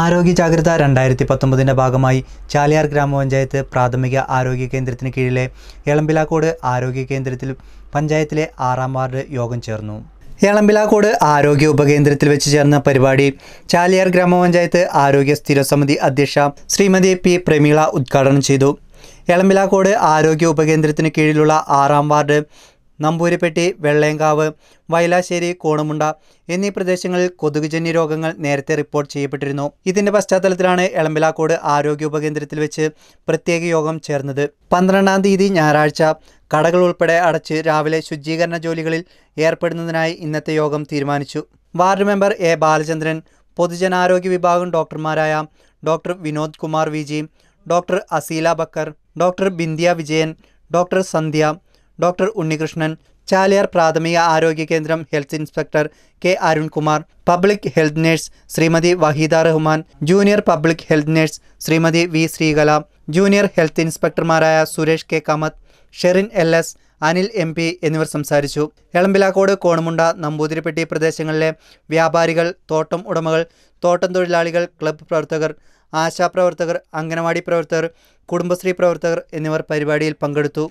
ആരോഗ്യ ജാഗ്രത രണ്ടായിരത്തി പത്തൊമ്പതിൻ്റെ ഭാഗമായി ചാലിയാർ ഗ്രാമപഞ്ചായത്ത് പ്രാഥമിക ആരോഗ്യ കേന്ദ്രത്തിന് കീഴിലെ എളമ്പിലാക്കോട് ആരോഗ്യ കേന്ദ്രത്തിൽ പഞ്ചായത്തിലെ ആറാം വാർഡ് യോഗം ചേർന്നു എളമ്പിലാക്കോട് ആരോഗ്യ ഉപകേന്ദ്രത്തിൽ വെച്ച് ചേർന്ന പരിപാടി ചാലിയാർ ഗ്രാമപഞ്ചായത്ത് ആരോഗ്യ സ്ഥിരസമിതി അധ്യക്ഷ ശ്രീമതി പി പ്രമീള ഉദ്ഘാടനം ചെയ്തു എളമ്പിലാക്കോട് ആരോഗ്യ ഉപകേന്ദ്രത്തിന് കീഴിലുള്ള ആറാം വാർഡ് നമ്പൂരിപ്പെട്ടി വെള്ളയങ്കാവ് വയലാശ്ശേരി കോണമുണ്ട എന്നീ പ്രദേശങ്ങളിൽ കൊതുകുജന്യ രോഗങ്ങൾ നേരത്തെ റിപ്പോർട്ട് ചെയ്യപ്പെട്ടിരുന്നു ഇതിന്റെ പശ്ചാത്തലത്തിലാണ് എളമ്പിലാക്കോട് ആരോഗ്യ ഉപകേന്ദ്രത്തിൽ വെച്ച് പ്രത്യേക യോഗം ചേർന്നത് പന്ത്രണ്ടാം തീയതി ഞായറാഴ്ച കടകൾ ഉൾപ്പെടെ അടച്ച് രാവിലെ ശുചീകരണ ജോലികളിൽ ഏർപ്പെടുന്നതിനായി ഇന്നത്തെ യോഗം തീരുമാനിച്ചു വാർഡ് മെമ്പർ എ ബാലചന്ദ്രൻ പൊതുജനാരോഗ്യ വിഭാഗം ഡോക്ടർമാരായ doctor Vinod Kumar Viji doctor Aseela Bakkar doctor Bindiya Vijayan doctor Sandhya doctor Unnikrishnan Chaliyar പ്രാഥമിക ആരോഗ്യ കേന്ദ്രം health inspector K Arunkumar public health nurse Shrimati Waheeda Rahman junior public health nurse Shrimati V ശ്രീകലാം ജൂനിയർ ഹെൽത്ത് ഇൻസ്പെക്ടർമാരായ Suresh K Kamath Sherin L S Anil M P എന്നിവർ സംസാരിച്ചു എളമ്പിലാക്കോട് കോണമുണ്ട നമ്പൂതിരിപ്പെട്ടി പ്രദേശങ്ങളിലെ വ്യാപാരികൾ തോട്ടം ഉടമകൾ തോട്ടം തൊഴിലാളികൾ ക്ലബ്ബ് പ്രവർത്തകർ ആശാപ്രവർത്തകർ അംഗനവാടി പ്രവർത്തകർ കുടുംബശ്രീ പ്രവർത്തകർ എന്നിവർ പരിപാടിയിൽ പങ്കെടുത്തു